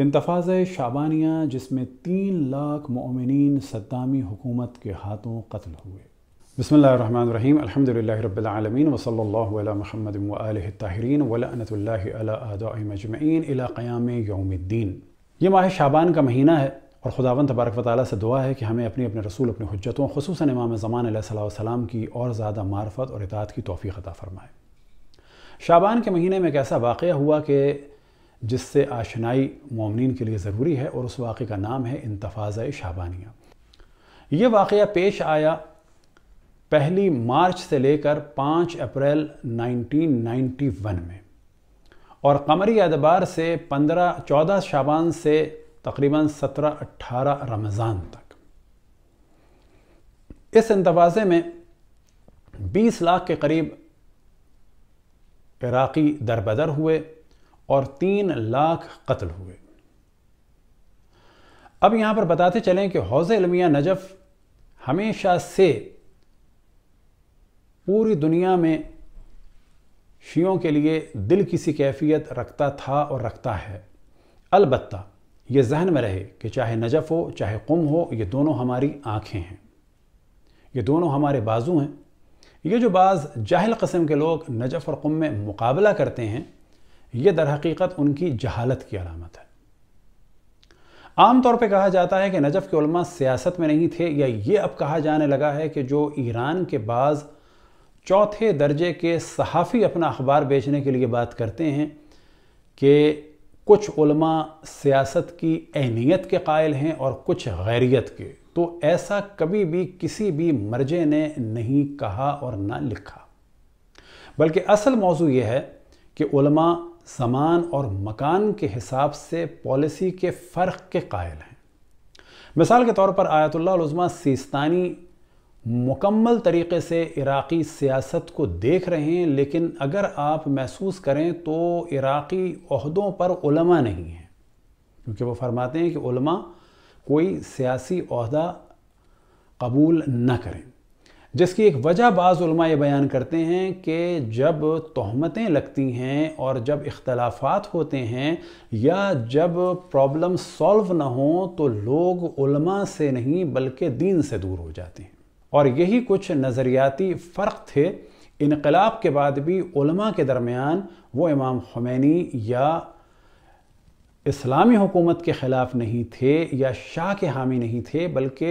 इंतफाज़ शाबानिया जिसमें तीन लाख ममिन सद्दामी हुकूमत के हाथों कत्ल हुए बसमीम अलहमदिल्ल रब्बिलआलमीन वसल्लल्लाहु महमद वालह ताहरीन वलानतमजमैन क़याम यौमद्दीन ये माह शाबान का महीना है और खुदावन तबारक वाली से दुआ है कि हमें अपने अपने रसूल अपने हजतों खसूस इमाम ज़मान की और ज़्यादा मार्फत और इतात की तोफ़ी अदा फ़रमाए शाबान के महीने में एक ऐसा वाक़ हुआ कि जिससे आशनाई ममिन के लिए ज़रूरी है और उस वाक़े का नाम है इंतफाज़ शाबानिया ये वाक़ पेश आया पहली मार्च से लेकर पाँच अप्रैल 1991 में और कमरी एतबार से पंद्रह चौदह शाबान से तकरीबन सत्रह अट्ठारह रमज़ान तक इस इंतवाज़े में बीस लाख के करीब इराक़ी दरबदर हुए और तीन लाख कत्ल हुए अब यहां पर बताते चलें कि हौज अलमिया नजफ हमेशा से पूरी दुनिया में शियों के लिए दिल की सी कैफियत रखता था और रखता है अलबत् ये जहन में रहे कि चाहे नजफ़ हो चाहे कुम हो ये दोनों हमारी आँखें हैं ये दोनों हमारे बाजू हैं ये जो बाज़ जाहल कस्म के लोग नजफ़ और कुम में मुकाबला करते हैं यह दर हकीकत उनकी जहालत की अलामत है आमतौर पर कहा जाता है कि नजफ़ के उलमा सियासत में नहीं थे या ये अब कहा जाने लगा है कि जो ईरान के बाद चौथे दर्जे के सहाफ़ी अपना अखबार बेचने के लिए बात करते हैं कि कुछ उलमा सियासत की अहमियत के कायल हैं और कुछ गैरियत के तो ऐसा कभी भी किसी भी मर्जे ने नहीं कहा और ना लिखा बल्कि असल मौजू यह है कि उलमा सामान और मकान के हिसाब से पॉलिसी के फ़र्क के कायल हैं मिसाल के तौर पर आयतुल्लाज़मा सिस्तानी मुकम्मल तरीके से इराक़ी सियासत को देख रहे हैं लेकिन अगर आप महसूस करें तो इराक़ी अहदों पर उलमा नहीं हैं क्योंकि वो फरमाते हैं कि उलमा कोई सियासी अहदा कबूल न करें जिसकी एक वजह बाज़ ये बयान करते हैं कि जब तहमतें लगती हैं और जब इख्तलाफात होते हैं या जब प्रॉब्लम सॉल्व ना हो तो लोग से नहीं बल्कि दीन से दूर हो जाते हैं और यही कुछ नज़रियाती फ़र्क थे इनकलाब के बाद भी के दरमियान वो इमाम खुमैनी या इस्लामी हुकूमत के ख़िलाफ़ नहीं थे या शाह के हामी नहीं थे बल्कि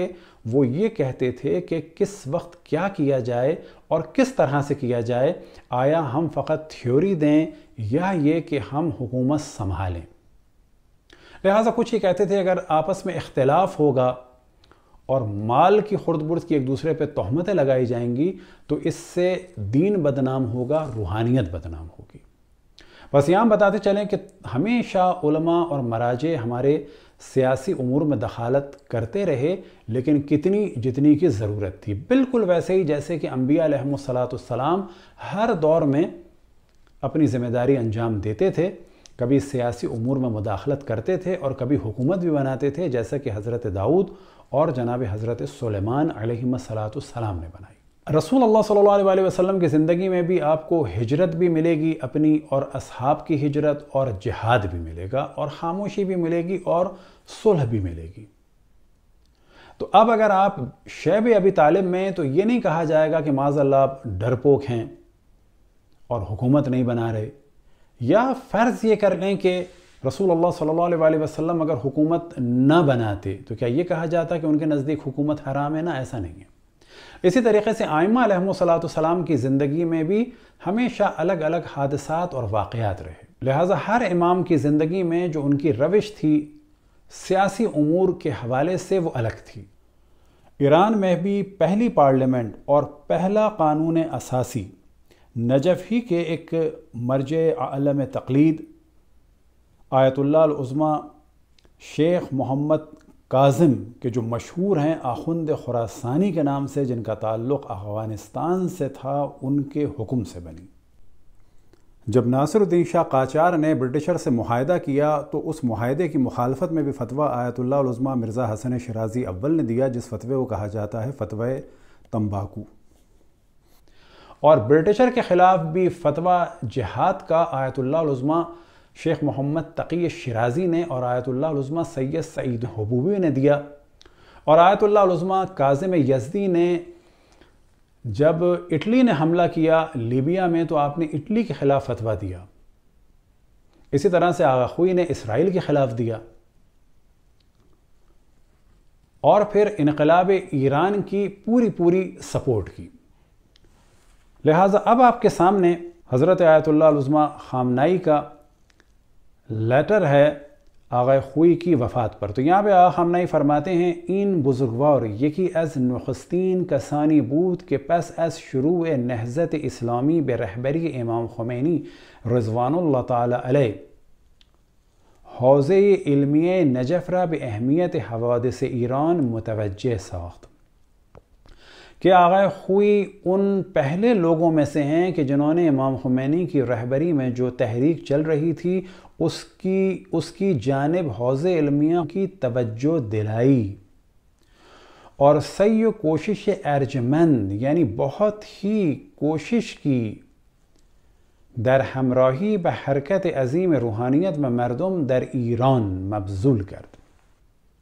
वो ये कहते थे कि किस वक्त क्या किया जाए और किस तरह से किया जाए आया हम फ़कत थ्योरी दें या ये कि हम हुकूमत संभालें लिहाजा कुछ ही कहते थे अगर आपस में इख्तलाफ होगा और माल की खुर्द बुर्द की एक दूसरे पर तोहमतें लगाई जाएंगी तो इससे दीन बदनाम होगा रूहानियत बदनाम होगी बस यहाँ बताते चलें कि हमेशा उलमा और मराजे हमारे सियासी उमूर में दखालत करते रहे लेकिन कितनी जितनी की ज़रूरत थी बिल्कुल वैसे ही जैसे कि अम्बियालाम हर दौर में अपनी ज़िम्मेदारी अंजाम देते थे कभी सियासी उमूर में मुदाखलत करते थे और कभी हुकूमत भी बनाते थे जैसा कि हज़रत दाऊद और जनाब हज़रत सलेमान सलाम ने बनाई रसूल अल्लाह सल्लल्लाहु अलैहि वसल्लम की ज़िंदगी में भी आपको हिजरत भी मिलेगी अपनी और असहाब की हिजरत और जिहाद भी मिलेगा और खामोशी भी मिलेगी और सुलह भी मिलेगी तो अब अगर आप शैब अभी तालिब में तो ये नहीं कहा जाएगा कि माजल्ला आप डरपोक हैं और हुकूमत नहीं बना रहे या फ़र्ज़ ये कर लें कि रसूल अल्लाह सल्लल्लाहु अलैहि वसल्लम अगर हुकूमत न बनाते तो क्या ये कहा जाता कि उनके नज़दीक हुकूमत हराम है ना ऐसा नहीं है इसी तरीके से आयमा सलाम की ज़िंदगी में भी हमेशा अलग अलग हादसा और वाक़ात रहे लिहाजा हर इमाम की ज़िंदगी में जो उनकी रविश थी सियासी अमूर के हवाले से वो अलग थी ईरान में भी पहली पार्लियामेंट और पहला कानून असासी नजफ़ ही के एक मर्ज आलम तकलीद आयतुल्लाज़मा शेख मोहम्मद काजिम के जो मशहूर हैं आखुंद खुरासानी के नाम से जिनका ताल्लुक़ अफ़गानिस्तान से था उनके हुक्म से बनी जब नासिरुद्दीन शाह काचार ने ब्रिटिशर से माहदा किया तो उस माहदे की मुखालफत में भी फतवा आयतुल्लाज़मा मिर्ज़ा हसन शराजी अव्वल ने दिया जिस फतवे को कहा जाता है फतवा तम्बाकू और ब्रिटिशर के ख़िलाफ़ भी फतवा जिहाद का आयतुल्लाज़मा शेख मोहम्मद तकी शराजी ने और आयतुल्लाज़मा सैयद सईद हबूबी ने दिया और आयतुल्लाज़मा काजम यजदी ने जब इटली ने हमला किया लीबिया में तो आपने इटली के ख़िलाफ़ फतवा दिया इसी तरह से आगाखुई ने इसराइल के ख़िलाफ़ दिया और फिर इनकलाब ईरान की पूरी पूरी सपोर्ट की लिहाजा अब आपके सामने हज़रत आयतुल्लाज़मा खामनाई का लेटर है आगे खुई की वफ़ात पर तो यहाँ पे आ हम नहीं फरमाते हैं इन बुजुर्गवार यकी एज़ नखस्तीन कसानी बूत के पस एज़ शुरू नहज़त इस्लामी बे रहबरी इमाम खुमैनी रजवान तै हौज़ इलमी नजफरा बे अहमियत हवादस ईरान मुतवज साख्त कि आगे खुई उन पहले लोगों में से हैं कि जिन्होंने इमाम खुमैनी की रहबरी में जो तहरीक चल रही थी उसकी उसकी जानब हौज़ इलमिया की तवज्जो दिलाई और सै कोशिश अर्जमंद यानी बहुत ही कोशिश की दर همراهی बरकत अजीम रूहानियत में मरदम दर ईरान मबजूल कर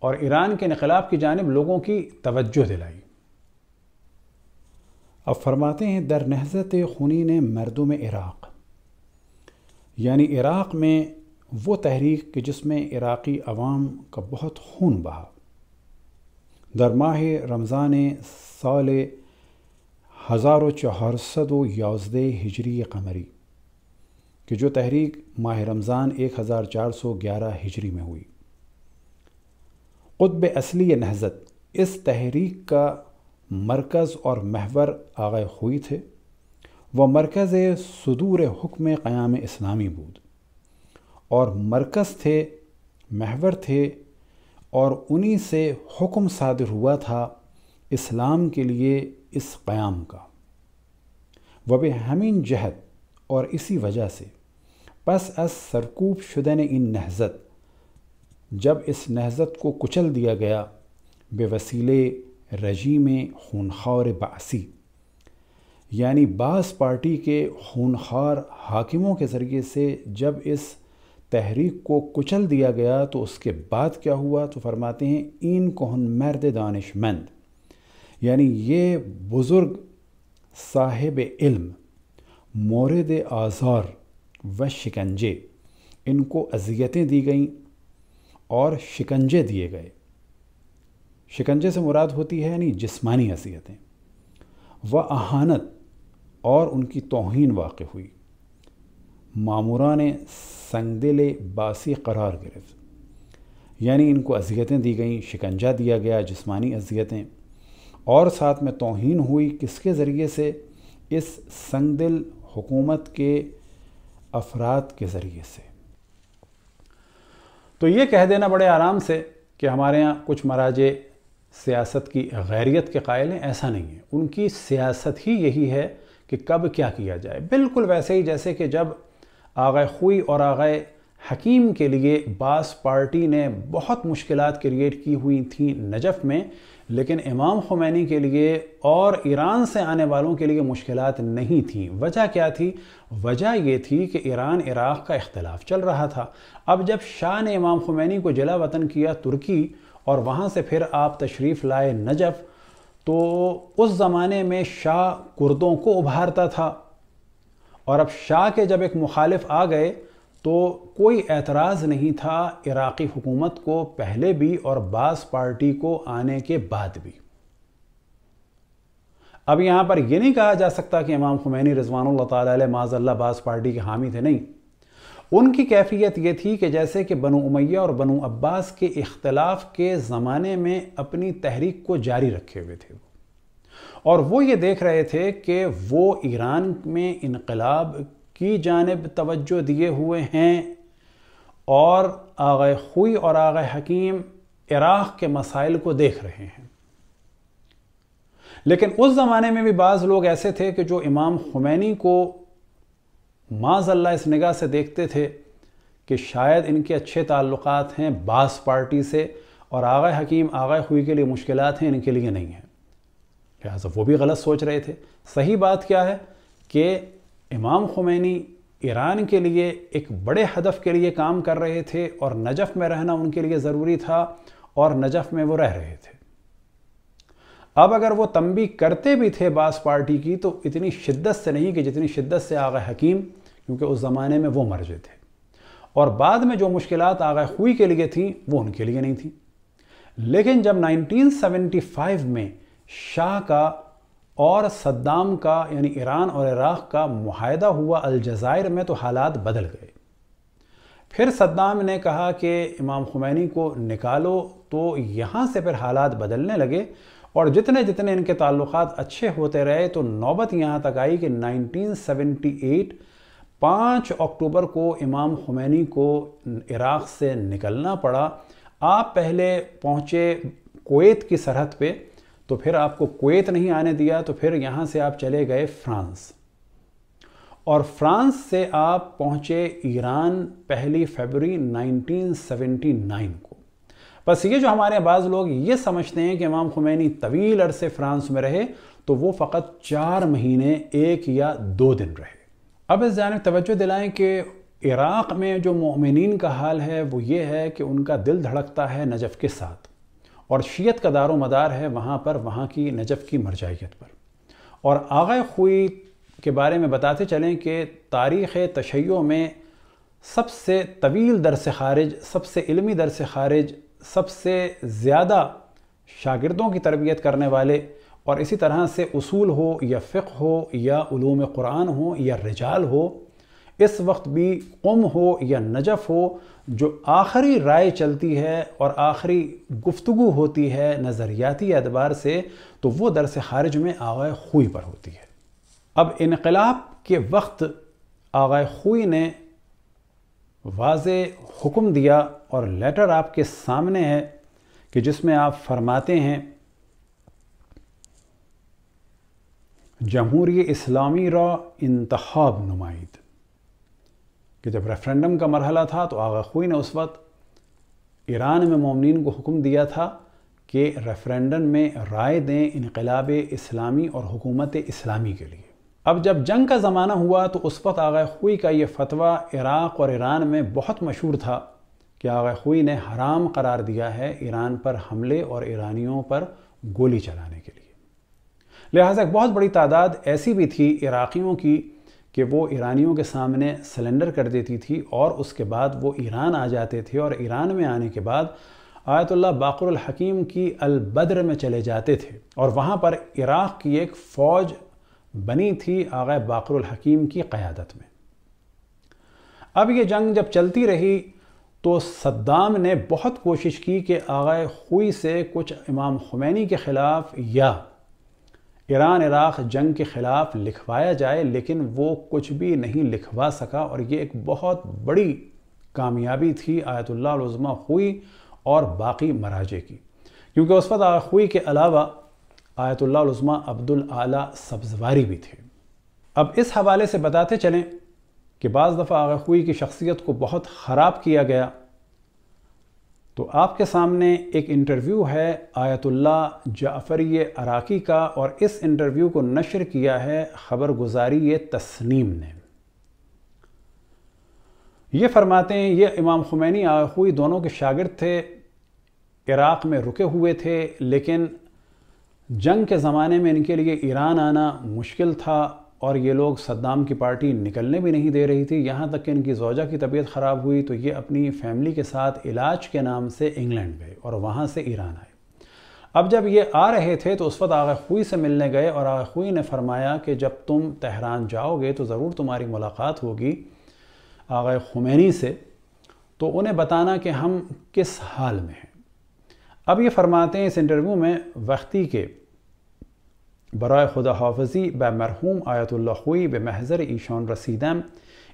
और ईरान के इनकलाब की जानब लोगों की तवज्जो दिलाई अब फरमाते हैं दर नहजत खूनी ने मरदम इराक़ यानी इराक़ में वो तहरीक कि जिसमें इराक़ी आवाम का बहुत खून बहा दरमाह रमज़ान साल हज़ार चार सद हिजरी कमरी कि जो तहरीक माह रमज़ान एक हज़ार चार सौ ग्यारह हिजरी में हुई खुतब असली नहज़त इस तहरीक का मरकज़ और महवर आगे हुई थे वह मरकज़ सदूर हुक्म क़याम इस्लामी बूद और मरकज़ थे महवर थे और उन्हीं से हुक्म सादिर हुआ था इस्लाम के लिए इस क़याम का वब हमीन जहद और इसी वजह से पस अस सरकूब शुदन इन नहज़त जब इस नहज़त को कुचल दिया गया बेवसीले रजीम खूनखार बासी यानी बास पार्टी के खूनखार हाकिमों के ज़रिए से जब इस तहरीक को कुचल दिया गया तो उसके बाद क्या हुआ तो फरमाते हैं इन कोहन मर्द दानशमंद यानी ये बुज़ुर्ग साहिब इल्म मोरद आज़ार व शिकंजे इनको अजियतें दी गईं और शिकंजे दिए गए शिकंजे से मुराद होती है यानी जिस्मानी असीयतें व अहानत और उनकी तोहन वाक़ हुई मामूरान संगदिल बासी करार गिरफ्त यानी इनको अजियतें दी गईं शिकंजा दिया गया जिसमानी अजियतें और साथ में तोहन हुई किसके ज़रिए से इस संगदिल हुकूमत के अफराद के ज़रिए से तो ये कह देना बड़े आराम से कि हमारे यहाँ कुछ मराजे सियासत की गैरियत के कायल हैं ऐसा नहीं है उनकी सियासत ही यही है कि कब क्या किया जाए बिल्कुल वैसे ही जैसे कि जब आगे हुई और आगे हकीम के लिए बास पार्टी ने बहुत मुश्किल क्रिएट की हुई थी नजफ़ में लेकिन इमाम खुमैनी के लिए और ईरान से आने वालों के लिए मुश्किल नहीं थी वजह क्या थी वजह यह थी कि ईरान इराक़ का इख्तलाफ चल रहा था अब जब शाह ने इमाम खुमैनी को जिला वतन किया तुर्की और वहाँ से फिर आप तशरीफ़ लाए नजफ़ तो उस ज़माने में शाह कुर्दों को उभारता था और अब शाह के जब एक मुखालिफ आ गए तो कोई एतराज़ नहीं था इराक़ी हुकूमत को पहले भी और बास पार्टी को आने के बाद भी अब यहाँ पर यह नहीं कहा जा सकता कि इमाम खुमैनी रजवान ताजल्ला बास पार्टी के हामी थे नहीं उनकी कैफियत ये थी कि जैसे कि बनु उमैया और बनु अब्बास के इख्तलाफ के ज़माने में अपनी तहरीक को जारी रखे हुए थे और वो ये देख रहे थे कि वो ईरान में इनकलाब की जानब तवज्जो दिए हुए हैं और आगे खुई और आगे हकीम इराक़ के मसाइल को देख रहे हैं लेकिन उस ज़माने में भी बाज़ लोग ऐसे थे कि जो इमाम खुमैनी को माजल्ला इस निगाह से देखते थे कि शायद इनके अच्छे ताल्लुक़ात हैं बास पार्टी से और आगे हकीम आगे हुई के लिए मुश्किलात हैं इनके लिए नहीं है लिहाजा वो भी गलत सोच रहे थे सही बात क्या है कि इमाम खुमैनी ईरान के लिए एक बड़े हदफ के लिए काम कर रहे थे और नजफ़ में रहना उनके लिए ज़रूरी था और नजफ़ में वो रह रहे थे अब अगर वो तंबी करते भी थे बास पार्टी की तो इतनी शिद्दत से नहीं कि जितनी शिद्दत से आगे हकीम क्योंकि उस ज़माने में वो मर्जे थे और बाद में जो मुश्किल आगे हुई के लिए थी वो उनके लिए नहीं थी लेकिन जब 1975 में शाह का और सद्दाम का यानी ईरान और इराक़ का माहदा हुआ अलजायर में तो हालात बदल गए फिर सद्दाम ने कहा कि इमाम खुमैनी को निकालो तो यहाँ से फिर हालात बदलने लगे और जितने जितने इनके ताल्लुक अच्छे होते रहे तो नौबत यहाँ तक आई कि 1978 पाँच अक्टूबर को इमाम खुमैनी को इराक़ से निकलना पड़ा आप पहले पहुँचे कोत की सरहद पे तो फिर आपको कुवैत नहीं आने दिया तो फिर यहाँ से आप चले गए फ्रांस और फ्रांस से आप पहुँचे ईरान पहली फरवरी 1979 को बस ये जो हमारे बाज़ लोग ये समझते हैं कि इमाम खुमैनी तवील अरसे फ्रांस में रहे तो वो फ़कत चार महीने एक या दो दिन रहे अब इस जानब तवज्जो दिलाएं कि इराक़ में जो मोमिन का हाल है वो ये है कि उनका दिल धड़कता है नजफ़ के साथ और शीत का दारो मदार है वहाँ पर वहाँ की नजफ़ की मरजाइत पर और आगे खुई के बारे में बताते चलें कि तारीख़ तशैयों में सबसे तवील दर से खारिज सबसे इलमी दर से खारिज सबसे ज़्यादा शागिदों की तरबियत करने वाले और इसी तरह से असूल हो या फ़िक हो या क़ुरान हो या रिजाल हो इस वक्त भी कम हो या नजफ हो जो आखिरी राय चलती है और आखिरी गुफ्तु होती है नज़रियाती एतबार से तो वह दरस खारिज में आगे खुई पर होती है अब इनकलाब के वक्त आगा खुई ने वाज हुक्म दिया और लेटर आपके सामने है कि जिसमें आप फरमाते हैं जमहूरी इस्लामी रा इंतहाब नुमाइद कि जब रेफरेंडम का मरहला था तो आगा खुई ने उस वक्त ईरान में ममनिन को हुक्म दिया था कि रेफरेंडम में राय दें इनकलाब इस्लामी और हुकूमत इस्लामी के लिए अब जब जंग का ज़माना हुआ तो उस वक्त आगा खुई का ये फतवा इराक़ और ईरान में बहुत मशहूर था कि आगा खुई ने हराम करार दिया है ईरान पर हमले और ईरानियों पर गोली चलाने के लिए लिहाजा एक बहुत बड़ी तादाद ऐसी भी थी इराकीियों की कि वो ईरानियों के सामने सलेंडर कर देती थी और उसके बाद वो ईरान आ जाते थे और ईरान में आने के बाद आयतुल्ला बाकर हकीम की अलबद्र में चले जाते थे और वहाँ पर इराक़ की एक फ़ौज बनी थी आगे बाकर हकीम की क़्यादत में अब ये जंग जब चलती रही तो सद्दाम ने बहुत कोशिश की कि आगे खुई से कुछ इमाम खुमैनी के ख़िलाफ़ या ईरान इराक़ जंग के ख़िलाफ़ लिखवाया जाए लेकिन वो कुछ भी नहीं लिखवा सका और ये एक बहुत बड़ी कामयाबी थी आयतुल्ला उज़मा हुई और बाकी मराजे की क्योंकि उस वक्त हुई के अलावा आयतुल्ला उज़मा अब्दुल आला सब्जवारी भी थे अब इस हवाले से बताते चलें कि बज़ दफ़ा आगाखुई की शख्सियत को बहुत ख़राब किया गया तो आपके सामने एक इंटरव्यू है आयतुल्ला जाफरी अराकी का और इस इंटरव्यू को नशर किया है ख़बर गुजारी तस्नीम ने ये फरमाते हैं ये इमाम खुमैनी आखुई दोनों के शागिर्द थे इराक़ में रुके हुए थे लेकिन जंग के ज़माने में इनके लिए ईरान आना मुश्किल था और ये लोग सद्दाम की पार्टी निकलने भी नहीं दे रही थी यहाँ तक कि इनकी जोजा की तबीयत ख़राब हुई तो ये अपनी फैमिली के साथ इलाज के नाम से इंग्लैंड गए और वहाँ से ईरान आए अब जब ये आ रहे थे तो उस वक्त आगा खुई से मिलने गए और आग खुई ने फरमाया कि जब तुम तहरान जाओगे तो ज़रूर तुम्हारी मुलाकात होगी आगे खुमैनी से तो उन्हें बताना कि हम किस हाल में हैं अब ये फरमाते हैं इस इंटरव्यू में वक्ती के برای خداحافظی به مرحوم آیت الله خویی به محضر ایشان رسیدم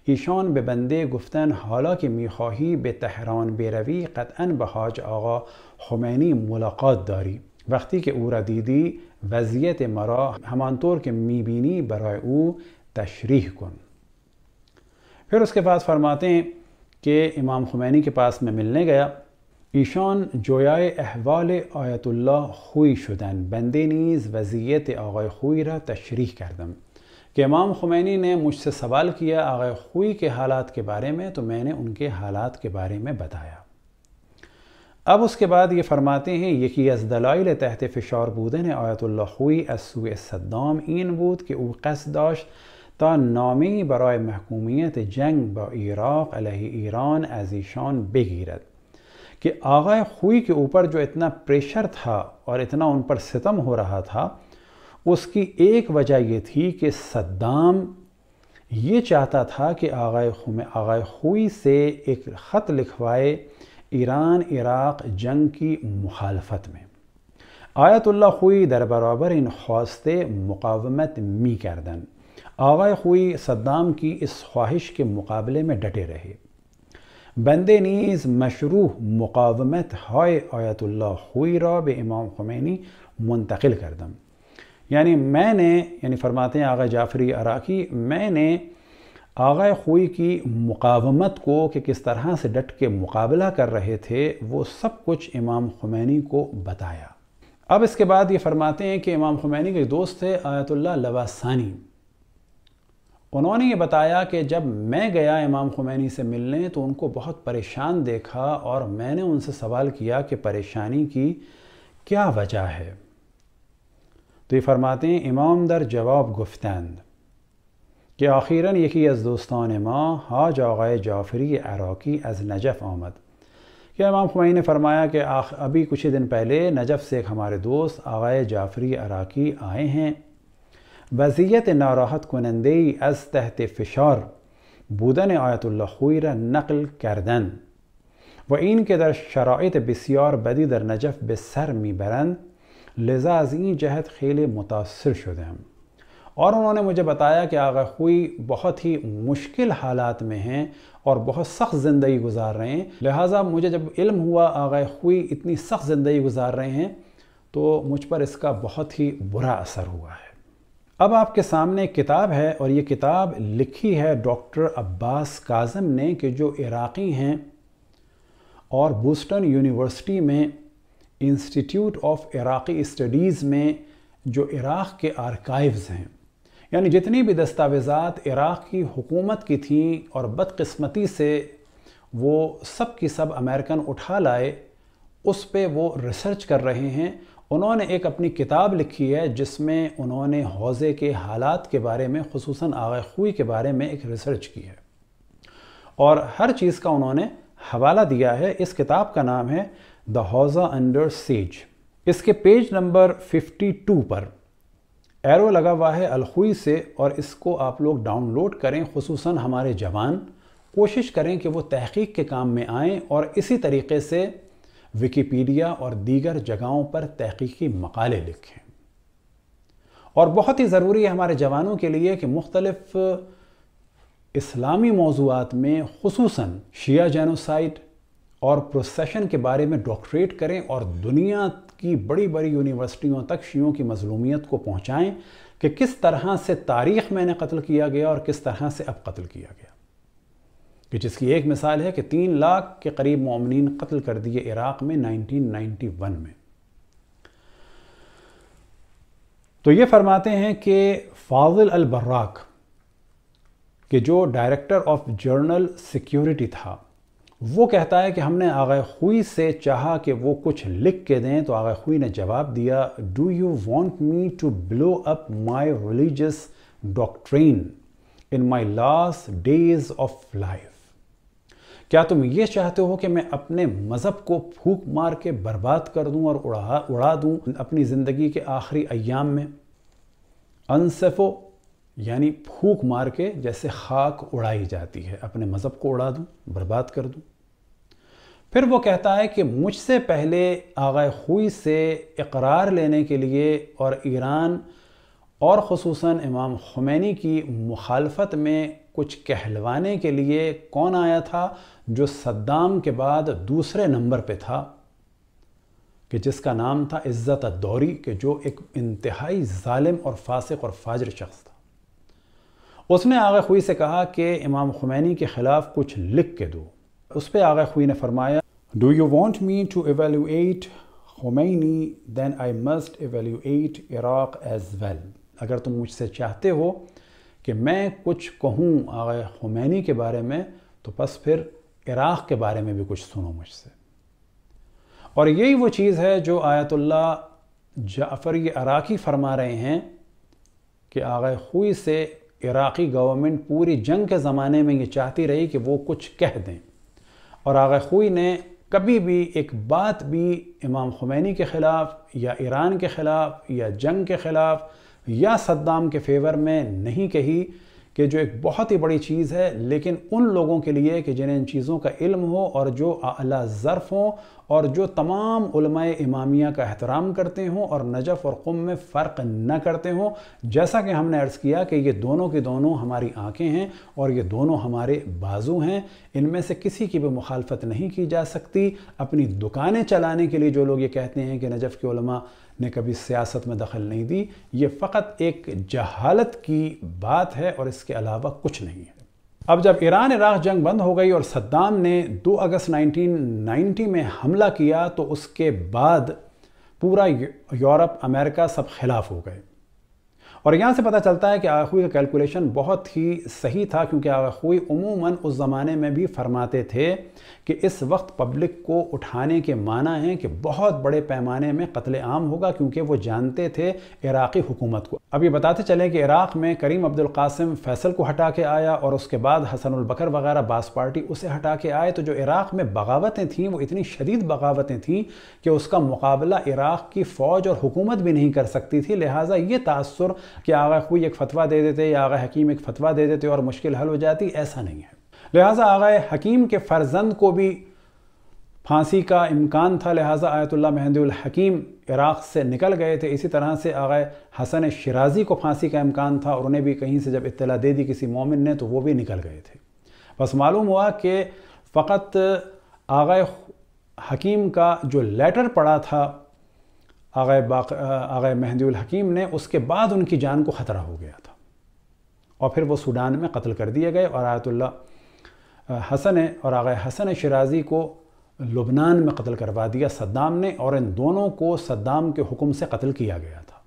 ایشان به بنده گفتن حالا که میخواهی به تهران بروی قطعا به حاج آقا خمینی ملاقات داری وقتی که او را دیدی وضعیت مرا همانطور که میبینی برای او تشریح کن پھر که کے پاس فرماتے ہیں کہ امام خمینی کے پاس میں ملنے گیا ایشان جویای احوال آیت الله خوی شدن بنده نیز وضعیت آقای خوی را تشریح کردم که امام خمینی نے مجھ سے سوال کیا آقای خوی کے حالات کے بارے میں تو میں نے ان کے حالات کے بارے میں بتایا اب اس کے بعد یہ فرماتے ہیں یکی از دلائل تحت فشار بودن آیت الله خوی از سوی صدام این بود که او قصد داشت تا نامی برای محکومیت جنگ با عراق علیه ایران از ایشان بگیرد कि आगा हुई के ऊपर जो इतना प्रेशर था और इतना उन पर सितम हो रहा था उसकी एक वजह यह थी कि सद्दाम ये चाहता था कि आगा हुमे आगा हुई से एक ख़त लिखवाए ईरान इराक़ जंग की मुखालफत में आयतुल्ला हुई दर बराबर इन हौसते मुकावमत मी दन आगा हुई सद्दाम की इस ख्वाहिश के मुकाबले में डटे रहे بنده نیز مشروع مقاومت های آیت الله خوی را به امام خمینی منتقل کردم یعنی میں نے یعنی فرماتے ہیں آغا جعفری عراقی میں نے آقا خوئی کو کہ کس طرح سے ڈٹ کے مقابلہ کر رہے تھے وہ سب کچھ امام خمینی کو بتایا اب اس کے بعد یہ فرماتے ہیں کہ امام خمینی کے دوست تھے آیت اللہ لباسانی उन्होंने ये बताया कि जब मैं गया इमाम खुमैनी से मिलने तो उनको बहुत परेशान देखा और मैंने उनसे सवाल किया कि परेशानी की क्या वजह है तो ये फरमाते हैं इमाम दर जवाब गुफ्तंद कि आखिरन यही अज़ दोस्तान माँ हाज आगे जाफरी अराकी अज़ नजफ़ आमद कि इमाम खुमैनी ने फरमाया कि अभी कुछ ही दिन पहले नजफ़ से एक हमारे दोस्त आगे जाफरी अराकी आए हैं وضعیت ناراحت کننده ای از تحت فشار بودن آیت الله خوی را نقل کردن و این که در شرایط بسیار بدی در نجف به سر میبرند لذا از این جهت خیلی متاثر شدم اور और مجھے بتایا کہ آغا आगा بہت ہی مشکل حالات میں ہیں اور بہت سخت زندگی گزار رہے ہیں لہٰذا مجھے جب علم ہوا آغا आगा اتنی سخت زندگی گزار رہے ہیں تو مجھ پر اس کا بہت ہی برا اثر ہوا ہے अब आपके सामने किताब है और ये किताब लिखी है डॉक्टर अब्बास काजम ने कि जो इराक़ी हैं और बूस्टन यूनिवर्सिटी में इंस्टीट्यूट ऑफ इराक़ी स्टडीज़ में जो इराक़ के आर्काइव्स हैं यानी जितनी भी दस्तावेज़ात इराक़ की हुकूमत की थी और बदकस्मती से वो सब की सब अमेरिकन उठा लाए उस पर वो रिसर्च कर रहे हैं उन्होंने एक अपनी किताब लिखी है जिसमें उन्होंने हौज़े के हालात के बारे में खसूस आगे खुई के बारे में एक रिसर्च की है और हर चीज़ का उन्होंने हवाला दिया है इस किताब का नाम है द हौज़ा अंडर सेज इसके पेज नंबर 52 पर एरो लगा हुआ है अलखुई से और इसको आप लोग डाउनलोड करें खसूस हमारे जवान कोशिश करें कि वो तहकीक के काम में आएँ और इसी तरीके से विकिपीडिया और दीगर जगहों पर तहकीकी मकाले लिखें और बहुत ही ज़रूरी है हमारे जवानों के लिए कि मुख्तलफ़ इस्लामी मौजूद में खसूस शिया जेनोसाइड और प्रोसेशन के बारे में डॉक्टरेट करें और दुनिया की बड़ी बड़ी यूनिवर्सिटियों तक शियों की मजलूमियत को पहुँचाएँ कि किस तरह से तारीख़ मैंने कत्ल किया गया और किस तरह से अब कत्ल किया गया कि जिसकी एक मिसाल है कि तीन लाख के करीब ममिन कत्ल कर दिए इराक़ में 1991 में तो ये फरमाते हैं कि फाजिल अल बर्राक के जो डायरेक्टर ऑफ जर्नल सिक्योरिटी था वो कहता है कि हमने आगे खुई से चाहा कि वो कुछ लिख के दें तो आगे खुई ने जवाब दिया do you want me to blow up my religious doctrine in my last days of life क्या तुम ये चाहते हो कि मैं अपने मज़हब को फूक मार के बर्बाद कर दूं और उड़ा उड़ा दूं अपनी ज़िंदगी के आखिरी अयाम में अनसफ़ो यानी फूक मार के जैसे खाक उड़ाई जाती है अपने मज़हब को उड़ा दूं बर्बाद कर दूं फिर वो कहता है कि मुझसे पहले आगा खुई से इकरार लेने के लिए और ईरान और खसूस इमाम खुमैनी की मुखालफत में कुछ कहलवाने के लिए कौन आया था जो सद्दाम के बाद दूसरे नंबर पे था कि जिसका नाम था इज़्ज़त दौरी के जो एक इंतहाई ालिम और फासिक और फाजर शख्स था उसने आगे खुई से कहा कि इमाम खुमैनी के ख़िलाफ़ कुछ लिख के दो उस पर आगे खुई ने फरमाया do you want me to evaluate then I must must Iraq as well well. अगर तुम मुझसे चाहते हो कि मैं कुछ कहूँ आगे हुमैनी के बारे में तो बस फिर इराक़ के बारे में भी कुछ सुनो मुझसे और यही वो चीज़ है जो आयतुल्ला जाफ़री अराकी फरमा रहे हैं कि आगे हुई से इराक़ी गवर्नमेंट पूरी जंग के ज़माने में ये चाहती रही कि वो कुछ कह दें और आगे खुई ने कभी भी एक बात भी इमाम खुमैनी के ख़िलाफ़ या ईरान के ख़िलाफ़ या जंग के ख़िलाफ़ या सद्दाम के फेवर में नहीं कही कि जो एक बहुत ही बड़ी चीज़ है लेकिन उन लोगों के लिए कि जिन्हें इन चीज़ों का इल्म हो और जो अला ज़र्फ़ हों और जो तमाम इमामिया का एहतराम करते हों और नजफ़ और कुम में फ़र्क न करते हों जैसा कि हमने अर्ज़ किया कि ये दोनों की दोनों हमारी आँखें हैं और ये दोनों हमारे बाजू हैं इनमें से किसी की भी मुखालफत नहीं की जा सकती अपनी दुकानें चलाने के लिए जो लोग ये कहते हैं कि नजफ़ के ने कभी सियासत में दखल नहीं दी ये फ़कत एक जहालत की बात है और इसके अलावा कुछ नहीं है अब जब ईरान इराक जंग बंद हो गई और सद्दाम ने 2 अगस्त 1990 में हमला किया तो उसके बाद पूरा यूरोप अमेरिका सब खिलाफ हो गए और यहाँ से पता चलता है कि आखुई का कैलकुलेशन बहुत ही सही था क्योंकि आखुई उमूमन उस ज़माने में भी फरमाते थे कि इस वक्त पब्लिक को उठाने के माना है कि बहुत बड़े पैमाने में कत्ल आम होगा क्योंकि वो जानते थे इराक़ी हुकूमत को अब ये बताते चले कि इराक़ में करीम अब्दुल कासिम फैसल को हटा के आया और उसके बाद हसन अलबकर वगैरह बास पार्टी उसे हटा के आए तो जो इराक़ में बगावतें थीं वो इतनी शदीद बगावतें थीं कि उसका मुकाबला इराक़ की फ़ौज और हुकूमत भी नहीं कर सकती थी लिहाजा ये तासर कि आगा कोई एक फतवा दे देते या आगा हकीम एक फतवा दे देते और मुश्किल हल हो जाती ऐसा नहीं है लिहाजा आगा हकीम के फ़र्जंद को भी फांसी का इम्कान था लिहाजा आयतुल्ला महदुल हकीम इराक़ से निकल गए थे इसी तरह से आगे हसन शराजी को फांसी का इम्कान था और उन्हें भी कहीं से जब इतला दे दी किसी मोमिन ने तो वो भी निकल गए थे बस मालूम हुआ कि फ़कत आगे हकीम का जो लेटर पड़ा था आगे आगे आगा हकीम ने उसके बाद उनकी जान को ख़तरा हो गया था और फिर वो सूडान में कत्ल कर दिए गए और आयतुल्ला हसन और आगे हसन शराजी को लुबनान में कत्ल करवा दिया सद्दाम ने और इन दोनों को सद्दाम के हुक्म से कत्ल किया गया था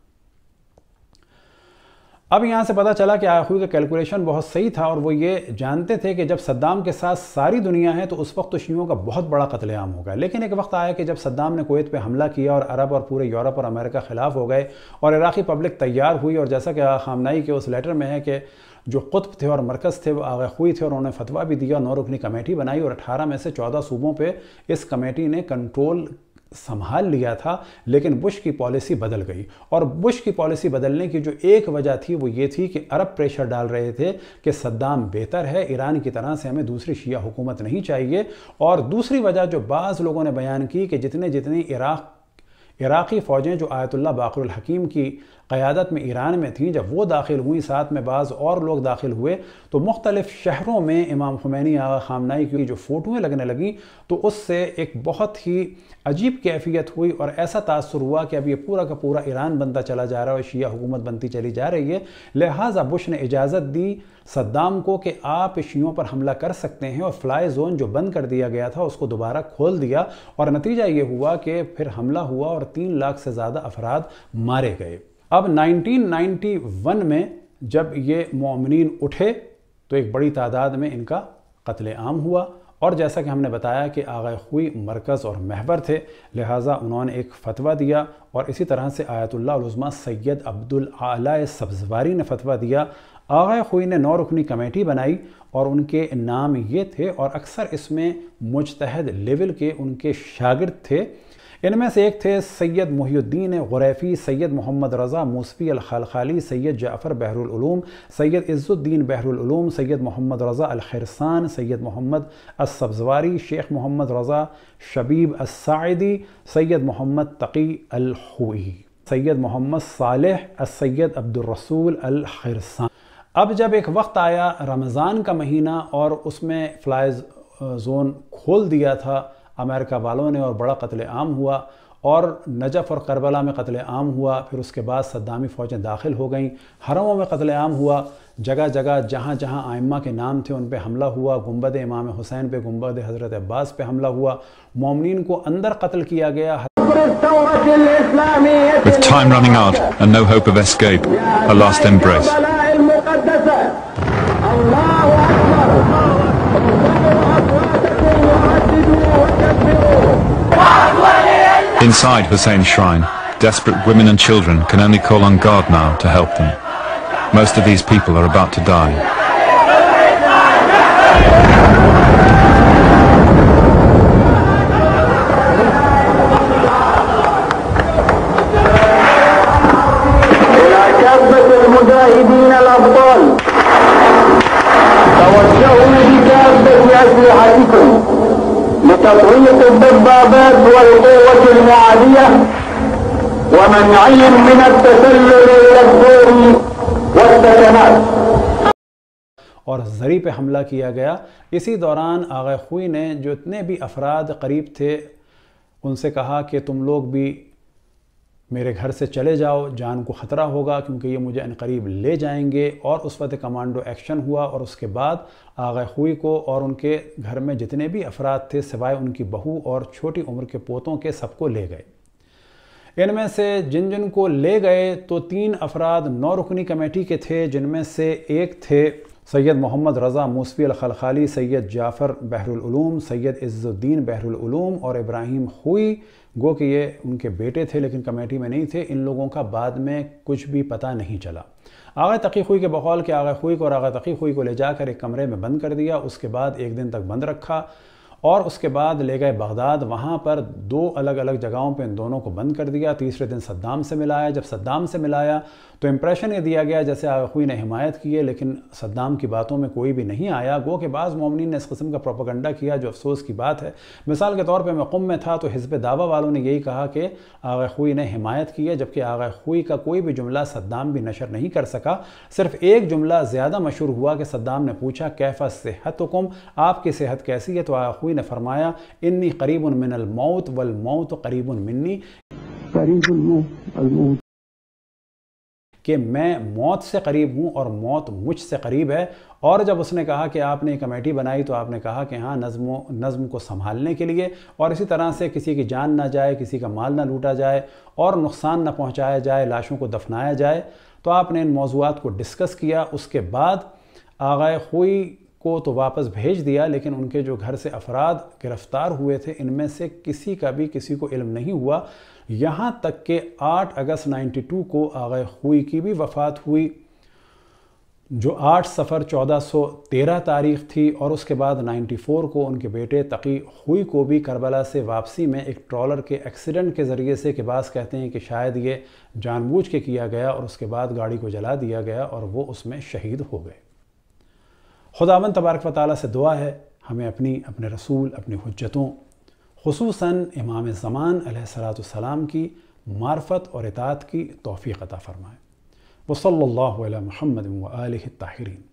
अब यहाँ से पता चला कि आखिरी का कैलकुलेशन बहुत सही था और वो ये जानते थे कि जब सद्दाम के साथ सारी दुनिया है तो उस वक्त तो शियों का बहुत बड़ा हो होगा लेकिन एक वक्त आया कि जब सद्दाम ने कोत पर हमला किया और अरब और पूरे यूरोप और अमेरिका ख़िलाफ़ हो गए और इराक़ी पब्लिक तैयार हुई और जैसा कि खामनाई के उस लेटर में है कि जो कुतब थे और मरकज़ थे वो आगे हुई थे और उन्होंने फतवा भी दिया नौ रुकनी कमेटी बनाई और अठारह में से चौदह सूबों पर इस कमेटी ने कंट्रोल संभाल लिया था लेकिन बुश की पॉलिसी बदल गई और बुश की पॉलिसी बदलने की जो एक वजह थी वो ये थी कि अरब प्रेशर डाल रहे थे कि सद्दाम बेहतर है ईरान की तरह से हमें दूसरी शिया हुकूमत नहीं चाहिए और दूसरी वजह जो बाज़ लोगों ने बयान की कि जितने जितने इराक़ इराक़ी फ़ौजें जो आयतुल्ला बाकरुल हकीम की क़्यादत में ईरान में थी जब वो दाखिल हुई साथ में बाज़ और लोग दाखिल हुए तो मुख्तलिफ़ शहरों में इमाम खुमैनी आगा खामनाई की जो फ़ोटोएँ लगने लगीं तो उससे एक बहुत ही अजीब कैफियत हुई और ऐसा तासर हुआ कि अब ये पूरा का पूरा ईरान बनता चला जा रहा है और शिया हुकूमत बनती चली जा रही है लिहाजा बुश ने इजाज़त दी सद्दाम को कि आप शियों पर हमला कर सकते हैं और फ्लाई जोन जो बंद कर दिया गया था उसको दोबारा खोल दिया और नतीजा ये हुआ कि फिर हमला हुआ और तीन लाख से ज़्यादा अफराद मारे गए अब 1991 में जब ये ममिन उठे तो एक बड़ी तादाद में इनका कत्ल आम हुआ और जैसा कि हमने बताया कि आगे हुई मरकज़ और महवर थे लिहाजा उन्होंने एक फ़तवा दिया और इसी तरह से आयतुल्लाज़मा सैयद अब्दुल आला सब्जवारी ने फतवा दिया आगे हुई ने नौ रुकनी कमेटी बनाई और उनके नाम ये थे और अक्सर इसमें मुजतहद लेवल के उनके शागिर्द थे इनमें से एक थे सैयद मुहीद्दीन गुरैफी सैयद मोहम्मद रज़ा मूसफ़ी अलखलखाली सैयद जाफ़र बहरुलूम सैयद इज़्ज़ुद्दीन बहरूम सैयद मोहम्मद रज़ा अलखरसान सैयद मोहम्मद असब्जवारी शेख मोहम्मद रज़ा शबीब असायदी सैयद मोहम्मद तकी अलखी सैयद मोहम्मद सालह सैयद अब्दुलरसूल अलखरसान अब जब एक वक्त आया रमज़ान का महीना और उसमें फ्लाई ज़ोन खोल दिया था अमेरिका वालों ने और बड़ा कत्ल आम हुआ और नजफ़ और करबला में कत्ल आम हुआ फिर उसके बाद सद्दामी फ़ौजें दाखिल हो गईं हरमों में कत्ल आम हुआ जगह जगह जहाँ जहाँ आइम्मा के नाम थे उन पर हमला हुआ गुम्बद इमाम हुसैन पे गुम्बद हज़रत अब्बास पे हमला हुआ मोमिन को अंदर कत्ल किया गया With time running out and no hope of escape, a last embrace. Inside Hussein's shrine, desperate women and children can only call on God now to help them. Most of these people are about to die. توجهوا بكافة تطويق الضبابات والقوة المعادية ومنعهم من التسلل إلى الدور والسكنات और जरी पे हमला किया गया इसी दौरान आगा खुई ने जितने भी अफराद करीब थे उनसे कहा कि तुम लोग भी मेरे घर से चले जाओ जान को ख़तरा होगा क्योंकि ये मुझे अनकरीब ले जाएंगे और उस वक्त कमांडो एक्शन हुआ और उसके बाद आगा खुई को और उनके घर में जितने भी अफराद थे सिवाय उनकी बहू और छोटी उम्र के पोतों के सबको ले गए इनमें से जिन जिन को ले गए तो तीन अफराद नौ रुकनी कमेटी के थे जिनमें से एक थे सैयद मोहम्मद रज़ा मूसवी अलखलखाली सैयद जाफ़र बहरुलूम सैयद इज़्ज़ुद्दीन बहरुलूम और इब्राहिम हुई गो कि ये उनके बेटे थे लेकिन कमेटी में नहीं थे इन लोगों का बाद में कुछ भी पता नहीं चला आगे तकी हुई के बकौल के आगे हुई को और आगे तकी हुई को ले जाकर एक कमरे में बंद कर दिया उसके बाद एक दिन तक बंद रखा और उसके बाद ले गए बगदाद वहाँ पर दो अलग अलग जगहों पे इन दोनों को बंद कर दिया तीसरे दिन सद्दाम से मिलाया जब सद्दाम से मिलाया तो इम्प्रेशन ये दिया गया जैसे आखुई ने हिमायत की है लेकिन सद्दाम की बातों में कोई भी नहीं आया गो के बाद मोमिन ने इस कस्म का प्रोपागंडा किया जो अफसोस की बात है मिसाल के तौर पर मैं कुम में था तो हिजब दावा वालों ने यही कहा कि खुई ने हिमायत की है जबकि खुई का कोई भी जुमला सद्दाम भी नशर नहीं कर सका सिर्फ एक जुमला ज़्यादा मशहूर हुआ कि सद्दाम ने पूछा कैफा सेहत हुकुम आपकी सेहत कैसी है तो आगखुई नबी ने फरमाया इन्नी करीब मिनल मौत वल मौत करीब मिन्नी करीब कि मैं मौत से करीब हूँ और मौत से करीब है और जब उसने कहा कि आपने कमेटी बनाई तो आपने कहा कि हाँ नज़म नज़म को संभालने के लिए और इसी तरह से किसी की जान ना जाए किसी का माल ना लूटा जाए और नुकसान ना पहुँचाया जाए लाशों को दफनाया जाए तो आपने इन मौजूद को डिस्कस किया उसके बाद आगाए हुई को तो वापस भेज दिया लेकिन उनके जो घर से अफराद गिरफ्तार हुए थे इनमें से किसी का भी किसी को इल्म नहीं हुआ यहाँ तक के 8 अगस्त 92 को आगे हुई की भी वफ़ात हुई जो 8 सफ़र 1413 तारीख थी और उसके बाद 94 को उनके बेटे तकी हुई को भी करबला से वापसी में एक ट्रॉलर के एक्सीडेंट के ज़रिए से के बास कहते हैं कि शायद ये जानबूझ के किया गया और उसके बाद गाड़ी को जला दिया गया और वो उसमें शहीद हो गए खुदावन तबारक वाली से दुआ है हमें अपनी अपने रसूल अपनी हजतों खसूस इमाम ज़मान सलाम की मार्फत और इतात की तोफ़ी अता फ़रमाएँ वसल महमद ताहरीन